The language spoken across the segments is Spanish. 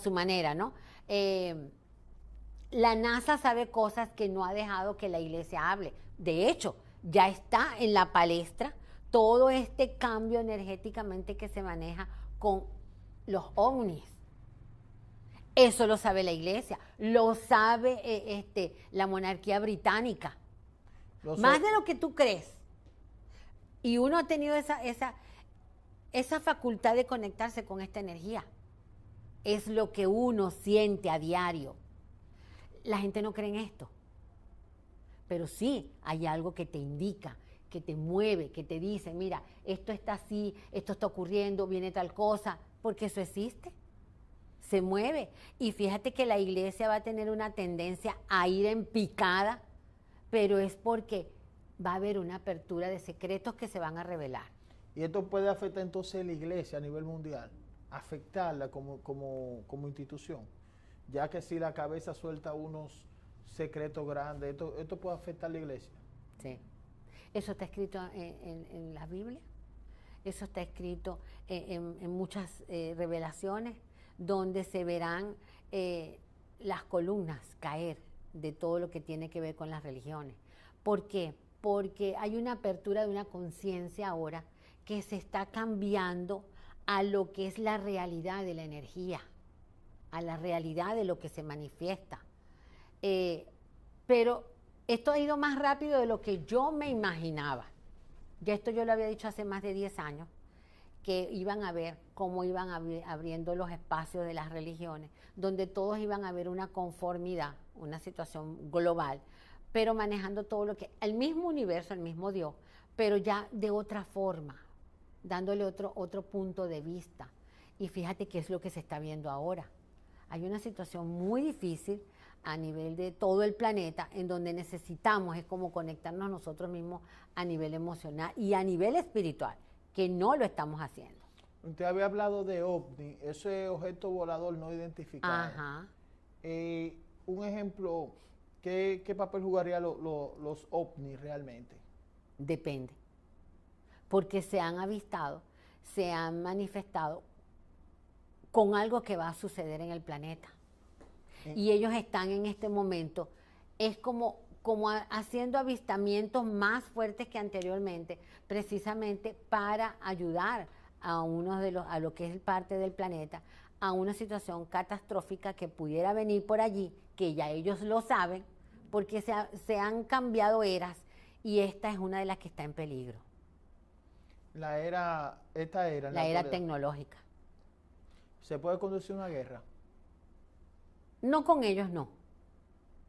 su manera, ¿no? Eh, la NASA sabe cosas que no ha dejado que la iglesia hable. De hecho, ya está en la palestra todo este cambio energéticamente que se maneja con los ovnis. Eso lo sabe la iglesia, lo sabe eh, este, la monarquía británica. Más de lo que tú crees. Y uno ha tenido esa, esa, esa facultad de conectarse con esta energía es lo que uno siente a diario. La gente no cree en esto, pero sí hay algo que te indica, que te mueve, que te dice, mira, esto está así, esto está ocurriendo, viene tal cosa, porque eso existe, se mueve. Y fíjate que la iglesia va a tener una tendencia a ir en picada, pero es porque va a haber una apertura de secretos que se van a revelar. Y esto puede afectar entonces a la iglesia a nivel mundial afectarla como, como, como institución, ya que si la cabeza suelta unos secretos grandes, esto, esto puede afectar la iglesia. Sí. Eso está escrito en, en, la Biblia, eso está escrito eh, en, muchas eh, revelaciones donde se verán eh, las columnas caer de todo lo que tiene que ver con las religiones. ¿Por qué? Porque hay una apertura de una conciencia ahora que se está cambiando a lo que es la realidad de la energía, a la realidad de lo que se manifiesta. Eh, pero esto ha ido más rápido de lo que yo me imaginaba. Ya esto yo lo había dicho hace más de 10 años, que iban a ver cómo iban abriendo los espacios de las religiones, donde todos iban a ver una conformidad, una situación global, pero manejando todo lo que, el mismo universo, el mismo Dios, pero ya de otra forma, dándole otro, otro punto de vista. Y fíjate qué es lo que se está viendo ahora. Hay una situación muy difícil a nivel de todo el planeta en donde necesitamos, es como conectarnos nosotros mismos a nivel emocional y a nivel espiritual, que no lo estamos haciendo. Usted había hablado de ovni, ese objeto volador no identificado. Ajá. Eh, un ejemplo, ¿qué, ¿qué, papel jugarían los ovnis realmente? Depende porque se han avistado, se han manifestado con algo que va a suceder en el planeta. Y ellos están en este momento, es como, como haciendo avistamientos más fuertes que anteriormente, precisamente para ayudar a uno de los, a lo que es parte del planeta, a una situación catastrófica que pudiera venir por allí, que ya ellos lo saben, porque se han cambiado eras y esta es una de las que está en peligro. La era, esta era. La, la era tecnológica. ¿Se puede conducir una guerra? No con ellos, no.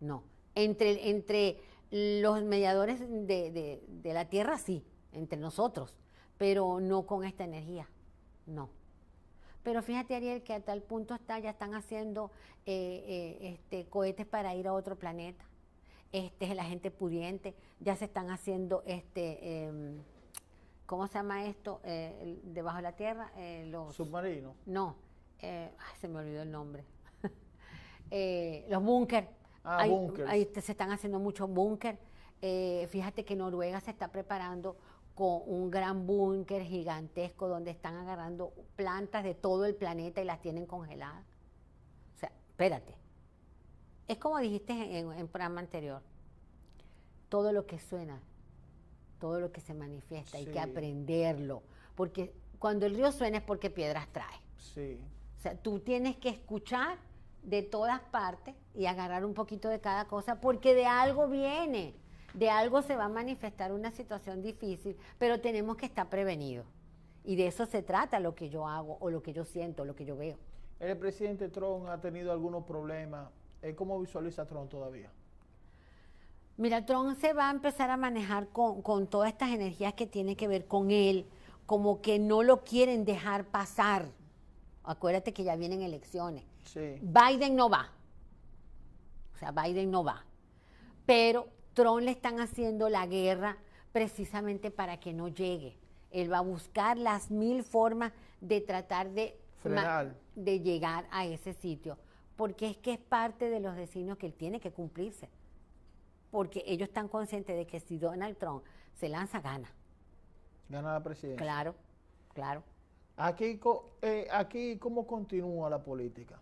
No. Entre, entre los mediadores de, la Tierra, sí, entre nosotros, pero no con esta energía, no. Pero fíjate, Ariel, que a tal punto está, ya están haciendo eh, eh, este, cohetes para ir a otro planeta. Este, la gente pudiente, ya se están haciendo este, em, ¿cómo se llama esto? Eh, debajo de la tierra, eh, los... Submarinos. No, eh, se me olvidó el nombre. los búnker. Ah, hay, Ahí se están haciendo muchos búnker. fíjate que Noruega se está preparando con un gran búnker gigantesco donde están agarrando plantas de todo el planeta y las tienen congeladas. O sea, espérate. Es como dijiste en, programa anterior. Todo lo que suena todo lo que se manifiesta, hay que aprenderlo, porque cuando el río suena es porque piedras trae. Sí. O sea, tú tienes que escuchar de todas partes y agarrar un poquito de cada cosa, porque de algo viene, de algo se va a manifestar una situación difícil, pero tenemos que estar prevenidos. Y de eso se trata lo que yo hago o lo que yo siento, lo que yo veo. El presidente Trump ha tenido algunos problemas. Eh, ¿Cómo visualiza Trump todavía? Mira, Trump se va a empezar a manejar con, todas estas energías que tiene que ver con él, como que no lo quieren dejar pasar. Acuérdate que ya vienen elecciones. Biden no va. O sea, Biden no va. Pero Trump le están haciendo la guerra precisamente para que no llegue. Él va a buscar las mil formas de tratar de, de llegar a ese sitio, porque es que es parte de los designios que él tiene que cumplirse porque ellos están conscientes de que si Donald Trump se lanza, gana. Gana la presidencia. Claro, claro. Aquí, eh, aquí ¿cómo continúa la política?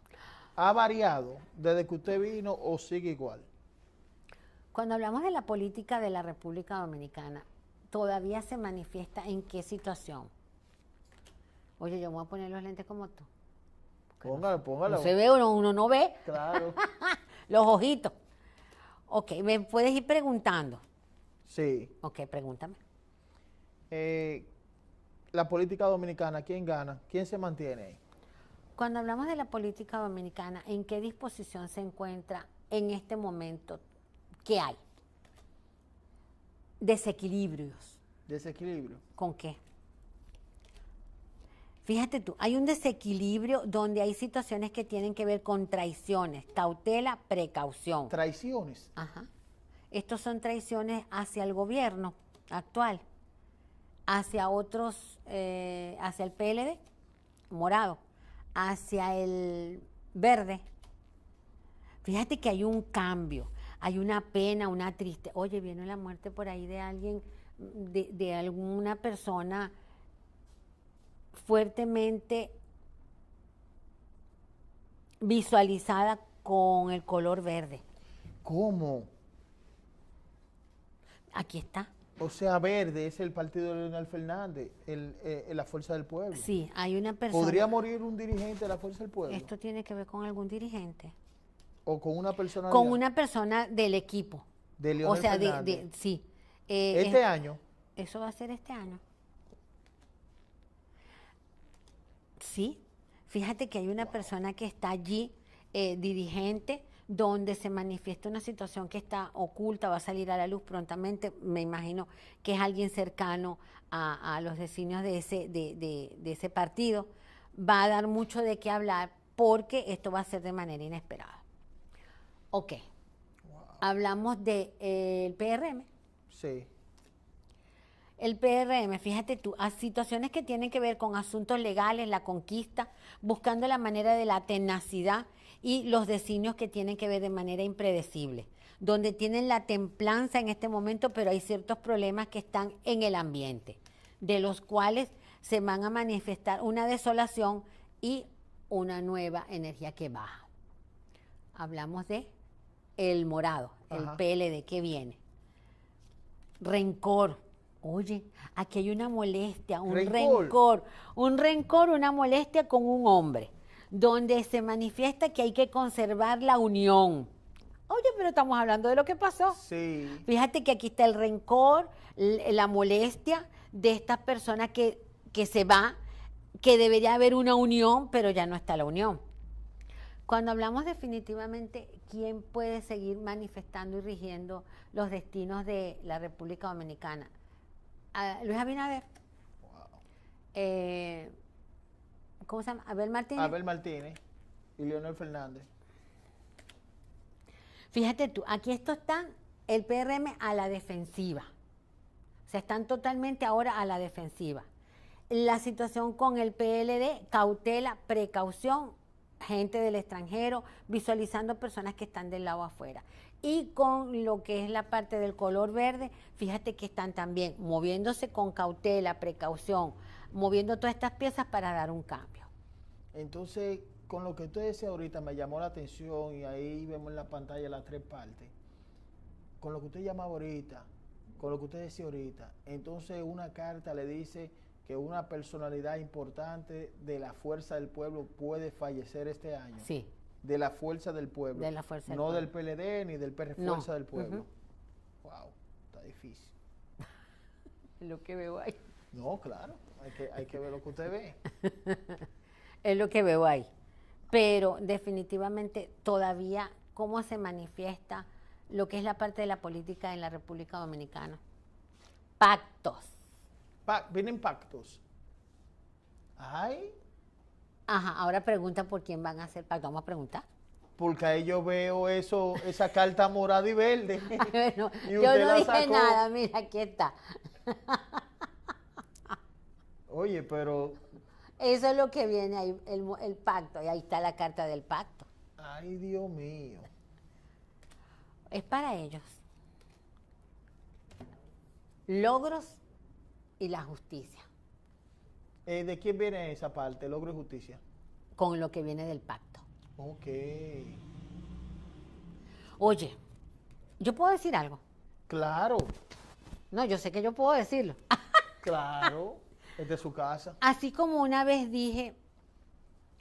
¿Ha variado desde que usted vino o sigue igual? Cuando hablamos de la política de la República Dominicana, todavía se manifiesta en qué situación. Oye, yo voy a poner los lentes como tú. Póngale, póngalo. se ve, uno, uno no ve. Claro. los ojitos. Ok, me puedes ir preguntando. Sí. Ok, pregúntame. Eh, la política dominicana, ¿quién gana? ¿Quién se mantiene ahí? Cuando hablamos de la política dominicana, ¿en qué disposición se encuentra en este momento? ¿Qué hay? Desequilibrios. ¿Desequilibrio? ¿Con qué? Fíjate tú, hay un desequilibrio donde hay situaciones que tienen que ver con traiciones, cautela, precaución. Traiciones. Ajá. Estos son traiciones hacia el gobierno actual, hacia otros, eh, hacia el PLD, morado, hacia el verde. Fíjate que hay un cambio, hay una pena, una triste. Oye, viene la muerte por ahí de alguien, de alguna persona fuertemente visualizada con el color verde. ¿Cómo? Aquí está. O sea, verde es el partido de Leonel Fernández, eh, la Fuerza del Pueblo. Sí, hay una persona. ¿Podría morir un dirigente de la Fuerza del Pueblo? Esto tiene que ver con algún dirigente. ¿O con una persona? Con una persona del equipo. De Leonel o sea, sí. Eh, este año. Eso va a ser este año. Sí, fíjate que hay una persona que está allí, eh, dirigente, donde se manifiesta una situación que está oculta, va a salir a la luz prontamente, me imagino que es alguien cercano a, los designios de ese, de, de, de ese partido, va a dar mucho de qué hablar porque esto va a ser de manera inesperada. Ok, hablamos del de, eh, PRM. Sí el PRM, fíjate tú, a situaciones que tienen que ver con asuntos legales, la conquista, buscando la manera de la tenacidad y los designios que tienen que ver de manera impredecible, donde tienen la templanza en este momento, pero hay ciertos problemas que están en el ambiente, de los cuales se van a manifestar una desolación y una nueva energía que baja. Hablamos de el morado, el el PLD que viene. Rencor, oye, aquí hay una molestia, un rencor. un rencor, una molestia con un hombre, donde se manifiesta que hay que conservar la unión. Oye, pero estamos hablando de lo que pasó. Sí. Fíjate que aquí está el rencor, la molestia de esta persona que, que se va, que debería haber una unión, pero ya no está la unión. Cuando hablamos definitivamente quién puede seguir manifestando y rigiendo los destinos de la República Dominicana, Luis Abinader. Eh, ¿Cómo se llama? Abel Martínez. Abel Martínez y Leonel Fernández. Fíjate tú, aquí esto están el PRM a la defensiva. O sea, están totalmente ahora a la defensiva. La situación con el PLD, cautela, precaución, gente del extranjero, visualizando personas que están del lado afuera. Y con lo que es la parte del color verde, fíjate que están también moviéndose con cautela, precaución, moviendo todas estas piezas para dar un cambio. Entonces, con lo que usted decía ahorita, me llamó la atención y ahí vemos en la pantalla las tres partes. Con lo que usted llamaba ahorita, con lo que usted decía ahorita, entonces una carta le dice que una personalidad importante de la fuerza del pueblo puede fallecer este año. Sí. De la fuerza del pueblo. De la fuerza del No del PLD ni del PR Fuerza del Pueblo. Wow, está difícil. Es lo que veo ahí. No, claro, hay hay que ver lo que usted ve. es lo que veo ahí. Pero definitivamente todavía, ¿cómo se manifiesta lo que es la parte de la política en la República Dominicana? Pactos vienen pactos. Ay. Ajá, ahora pregunta por quién van a hacer pacto. Vamos a preguntar. Porque ahí yo veo eso, esa carta morada y verde. yo no dije nada, mira, aquí está. Oye, pero... Eso es lo que viene ahí, el pacto, y ahí está la carta del pacto. Ay, Dios mío. Es para ellos. Logros y la justicia. Eh, ¿De quién viene esa parte, logro y justicia? Con lo que viene del pacto. Ok. Oye, ¿yo puedo decir algo? Claro. No, yo sé que yo puedo decirlo. claro, es de su casa. Así como una vez dije,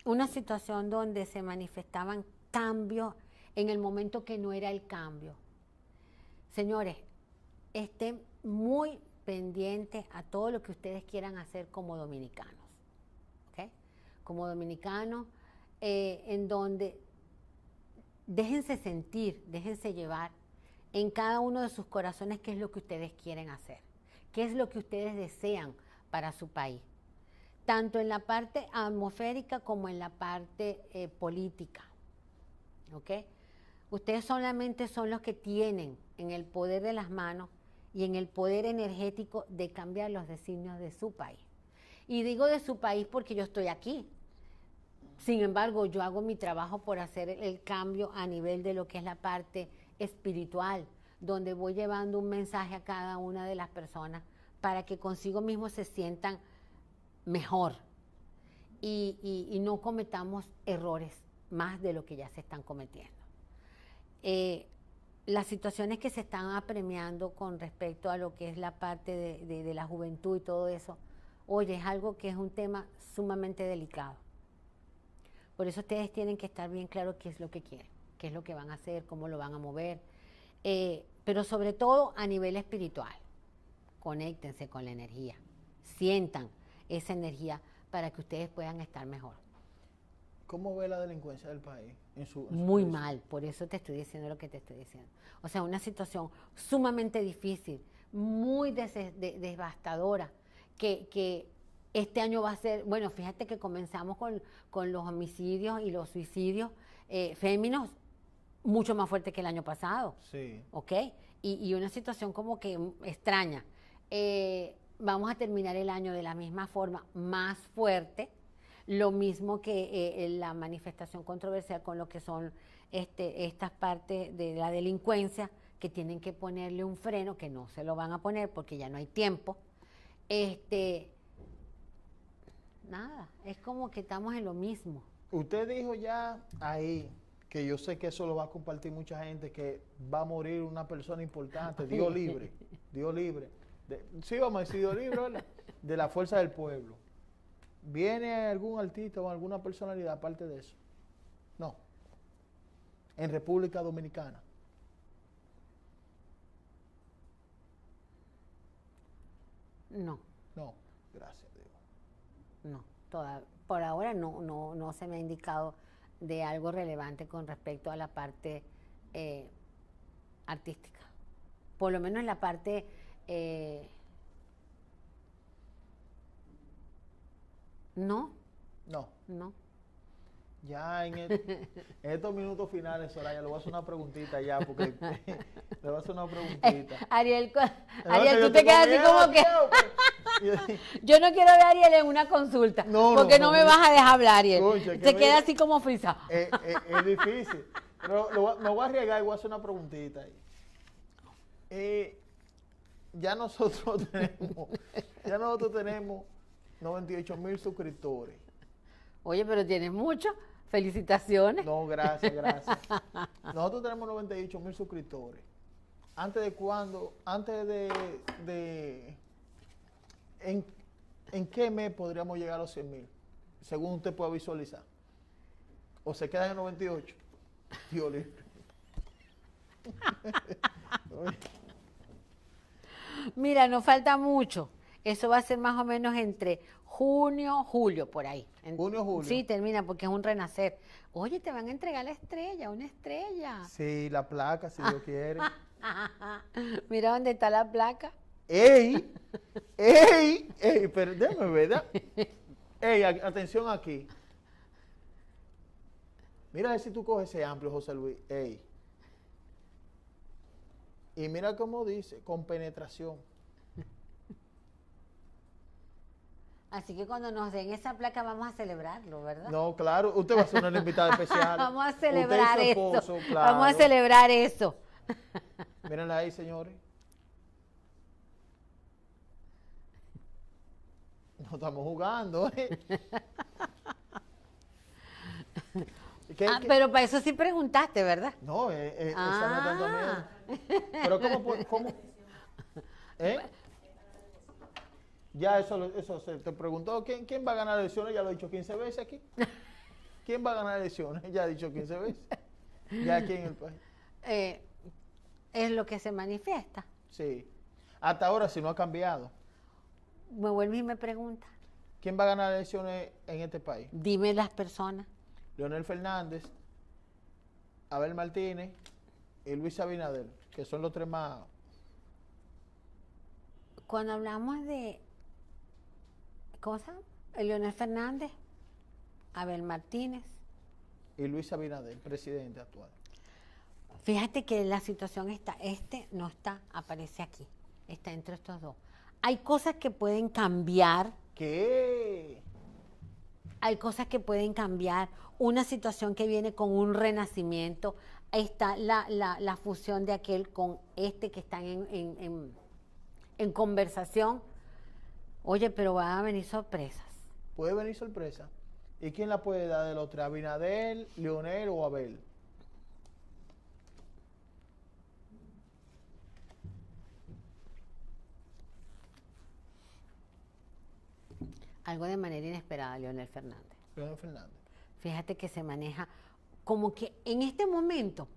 una situación donde se manifestaban cambios en el momento que no era el cambio. Señores, este muy pendientes a todo lo que ustedes quieran hacer como dominicanos, ¿ok? Como dominicanos, eh, en donde déjense sentir, déjense llevar en cada uno de sus corazones qué es lo que ustedes quieren hacer, qué es lo que ustedes desean para su país, tanto en la parte atmosférica como en la parte eh, política, ¿ok? Ustedes solamente son los que tienen en el poder de las manos y en el poder energético de cambiar los designios de su país. Y digo de su país porque yo estoy aquí. Sin embargo, yo hago mi trabajo por hacer el cambio a nivel de lo que es la parte espiritual, donde voy llevando un mensaje a cada una de las personas para que consigo mismo se sientan mejor y, no cometamos errores más de lo que ya se están cometiendo. Eh, las situaciones que se están apremiando con respecto a lo que es la parte de, la juventud y todo eso, oye, es algo que es un tema sumamente delicado. Por eso ustedes tienen que estar bien claros qué es lo que quieren, qué es lo que van a hacer, cómo lo van a mover, eh, pero sobre todo a nivel espiritual. Conéctense con la energía, sientan esa energía para que ustedes puedan estar mejor. ¿Cómo ve la delincuencia del país? En su, Muy mal, por eso te estoy diciendo lo que te estoy diciendo. O sea, una situación sumamente difícil, muy devastadora, que, que, este año va a ser, bueno, fíjate que comenzamos con, con los homicidios y los suicidios eh, féminos mucho más fuerte que el año pasado. Sí. ¿Ok? Y, y una situación como que extraña. Eh, vamos a terminar el año de la misma forma, más fuerte lo mismo que eh, la manifestación controversial con lo que son este, estas partes de la delincuencia, que tienen que ponerle un freno, que no se lo van a poner porque ya no hay tiempo. Este, nada, es como que estamos en lo mismo. Usted dijo ya ahí, que yo sé que eso lo va a compartir mucha gente, que va a morir una persona importante, Dios libre, Dios libre. sí, vamos a decir Dios libre, De la fuerza del pueblo. ¿Viene algún artista o alguna personalidad aparte de eso? No. En República Dominicana. No. No, gracias, Dios. No, por ahora no, no, no se me ha indicado de algo relevante con respecto a la parte eh, artística. Por lo menos en la parte eh, No. No. No. Ya e-, en, estos minutos finales, Soraya, le voy a hacer una preguntita ya, porque le voy a hacer una preguntita. Eh, Ariel, Ariel tú te quedas así como que... Pues. yo no quiero ver a Ariel en una consulta, porque no, me vas a dejar hablar, Ariel. te queda así como frisa. Eh, eh, es difícil. Pero me voy a arriesgar y voy a hacer una preguntita. ya nosotros tenemos, ya nosotros tenemos 98 mil suscriptores. Oye, pero tienes mucho. Felicitaciones. No, gracias, gracias. Nosotros tenemos 98 mil suscriptores. ¿Antes de cuándo? Antes de... en, ¿En qué mes podríamos llegar a los 100 mil? Según usted pueda visualizar. ¿O se queda en 98? Dios Mira, nos falta mucho. Eso va a ser más o menos entre junio, julio, por ahí. junio, julio. Sí, termina porque es un renacer. Oye, te van a entregar la estrella, una estrella. Sí, la placa, si Dios quiere. Mira dónde está la placa. ¡Ey! ¡Ey! ¡Ey! Perdeme, ¿verdad? ¡Ey! Atención aquí. Mira si tú coges ese amplio, José Luis. ¡Ey! Y mira cómo dice, con penetración. Así que cuando nos den esa placa vamos a celebrarlo, ¿verdad? No, claro, usted va a ser una invitada especial. vamos a celebrar eso. Vamos a celebrar eso. Mírenla ahí, señores. No estamos jugando. ¿eh? ah, Pero para eso sí preguntaste, ¿verdad? No, eh, eh, ah. miedo. Pero ¿cómo? cómo ¿Eh? Ya eso, eso se te preguntó, ¿quién, ¿quién va a ganar elecciones? Ya lo he dicho 15 veces aquí. ¿Quién va a ganar elecciones? Ya he dicho 15 veces. Ya aquí en el país. Eh, es lo que se manifiesta. Sí. Hasta ahora, si no ha cambiado. Me vuelvo y me pregunta. ¿Quién va a ganar elecciones en este país? Dime las personas. Leonel Fernández, Abel Martínez y Luis Abinader, que son los tres más... Cuando hablamos de cosa, Leonel Fernández, Abel Martínez. Y Luis Abinader, presidente actual. Fíjate que la situación está, este no está, aparece aquí, está entre estos dos. Hay cosas que pueden cambiar. ¿Qué? Hay cosas que pueden cambiar. Una situación que viene con un renacimiento. Está la, fusión de aquel con este que están en, en, en conversación Oye, pero van a venir sorpresas. Puede venir sorpresa. ¿Y quién la puede dar del otro? ¿Abinadel, Leonel o Abel? Algo de manera inesperada, Leonel Fernández. Leonel Fernández. Fíjate que se maneja como que en este momento